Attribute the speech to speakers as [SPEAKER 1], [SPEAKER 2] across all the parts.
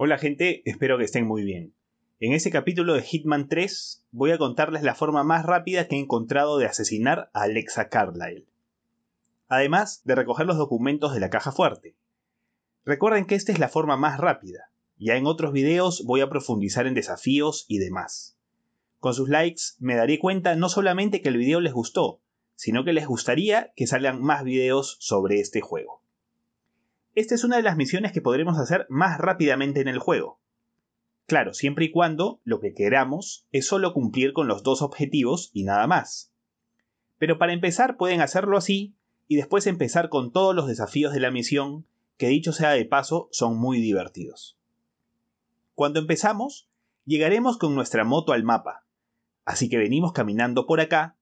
[SPEAKER 1] Hola gente, espero que estén muy bien. En este capítulo de Hitman 3 voy a contarles la forma más rápida que he encontrado de asesinar a Alexa Carlyle. Además de recoger los documentos de la caja fuerte. Recuerden que esta es la forma más rápida. Ya en otros videos voy a profundizar en desafíos y demás. Con sus likes me daré cuenta no solamente que el video les gustó, sino que les gustaría que salgan más videos sobre este juego. Esta es una de las misiones que podremos hacer más rápidamente en el juego. Claro, siempre y cuando lo que queramos es solo cumplir con los dos objetivos y nada más. Pero para empezar pueden hacerlo así y después empezar con todos los desafíos de la misión, que dicho sea de paso, son muy divertidos. Cuando empezamos, llegaremos con nuestra moto al mapa, así que venimos caminando por acá,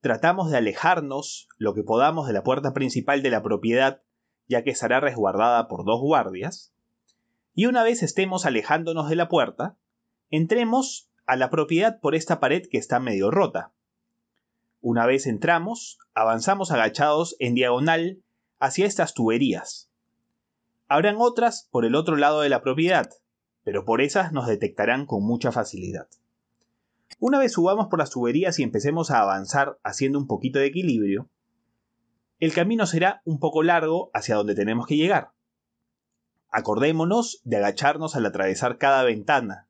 [SPEAKER 1] tratamos de alejarnos lo que podamos de la puerta principal de la propiedad ya que estará resguardada por dos guardias, y una vez estemos alejándonos de la puerta, entremos a la propiedad por esta pared que está medio rota. Una vez entramos, avanzamos agachados en diagonal hacia estas tuberías. Habrán otras por el otro lado de la propiedad, pero por esas nos detectarán con mucha facilidad. Una vez subamos por las tuberías y empecemos a avanzar haciendo un poquito de equilibrio, el camino será un poco largo hacia donde tenemos que llegar. Acordémonos de agacharnos al atravesar cada ventana.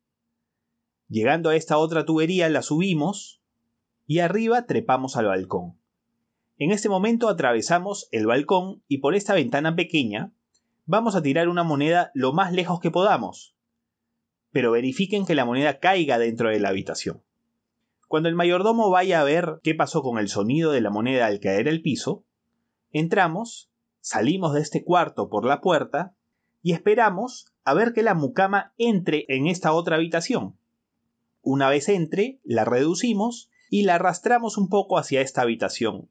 [SPEAKER 1] Llegando a esta otra tubería la subimos y arriba trepamos al balcón. En este momento atravesamos el balcón y por esta ventana pequeña vamos a tirar una moneda lo más lejos que podamos. Pero verifiquen que la moneda caiga dentro de la habitación. Cuando el mayordomo vaya a ver qué pasó con el sonido de la moneda al caer al piso, Entramos, salimos de este cuarto por la puerta y esperamos a ver que la mucama entre en esta otra habitación. Una vez entre, la reducimos y la arrastramos un poco hacia esta habitación,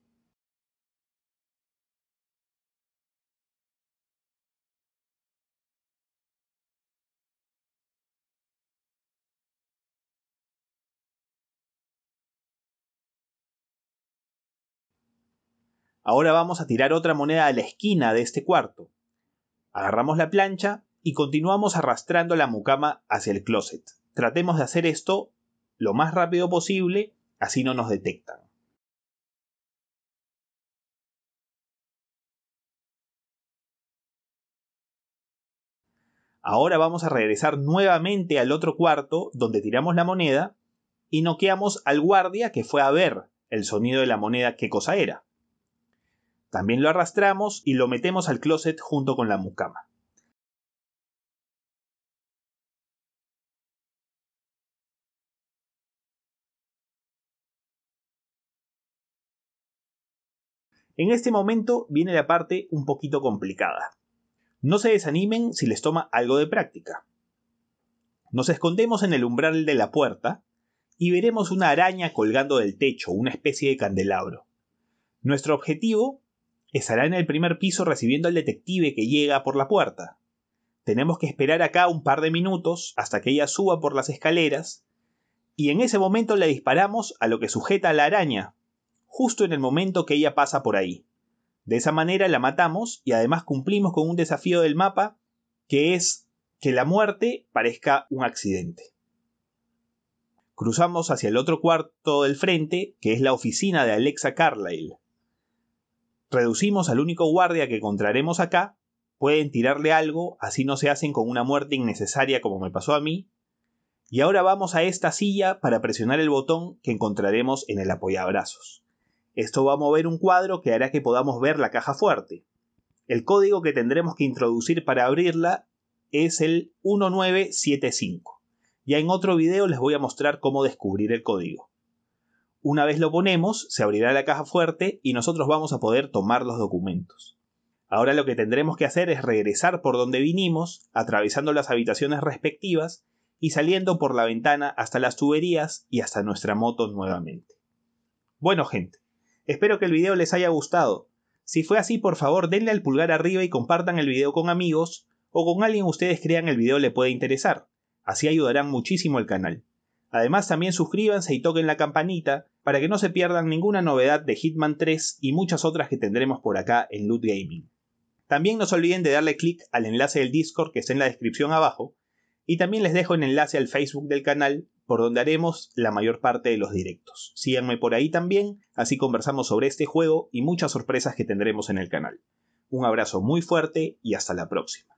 [SPEAKER 1] Ahora vamos a tirar otra moneda a la esquina de este cuarto. Agarramos la plancha y continuamos arrastrando la mucama hacia el closet. Tratemos de hacer esto lo más rápido posible, así no nos detectan. Ahora vamos a regresar nuevamente al otro cuarto donde tiramos la moneda y noqueamos al guardia que fue a ver el sonido de la moneda qué cosa era. También lo arrastramos y lo metemos al closet junto con la mucama. En este momento viene la parte un poquito complicada. No se desanimen si les toma algo de práctica. Nos escondemos en el umbral de la puerta y veremos una araña colgando del techo, una especie de candelabro. Nuestro objetivo Estará en el primer piso recibiendo al detective que llega por la puerta. Tenemos que esperar acá un par de minutos hasta que ella suba por las escaleras, y en ese momento le disparamos a lo que sujeta la araña, justo en el momento que ella pasa por ahí. De esa manera la matamos y además cumplimos con un desafío del mapa que es que la muerte parezca un accidente. Cruzamos hacia el otro cuarto del frente, que es la oficina de Alexa Carlyle. Reducimos al único guardia que encontraremos acá, pueden tirarle algo, así no se hacen con una muerte innecesaria como me pasó a mí. Y ahora vamos a esta silla para presionar el botón que encontraremos en el apoyabrazos. Esto va a mover un cuadro que hará que podamos ver la caja fuerte. El código que tendremos que introducir para abrirla es el 1975. Ya en otro video les voy a mostrar cómo descubrir el código. Una vez lo ponemos, se abrirá la caja fuerte y nosotros vamos a poder tomar los documentos. Ahora lo que tendremos que hacer es regresar por donde vinimos, atravesando las habitaciones respectivas y saliendo por la ventana hasta las tuberías y hasta nuestra moto nuevamente. Bueno gente, espero que el video les haya gustado. Si fue así, por favor denle al pulgar arriba y compartan el video con amigos o con alguien ustedes crean el video le puede interesar. Así ayudarán muchísimo al canal. Además también suscríbanse y toquen la campanita para que no se pierdan ninguna novedad de Hitman 3 y muchas otras que tendremos por acá en Loot Gaming. También no se olviden de darle clic al enlace del Discord que está en la descripción abajo, y también les dejo el enlace al Facebook del canal, por donde haremos la mayor parte de los directos. Síganme por ahí también, así conversamos sobre este juego y muchas sorpresas que tendremos en el canal. Un abrazo muy fuerte y hasta la próxima.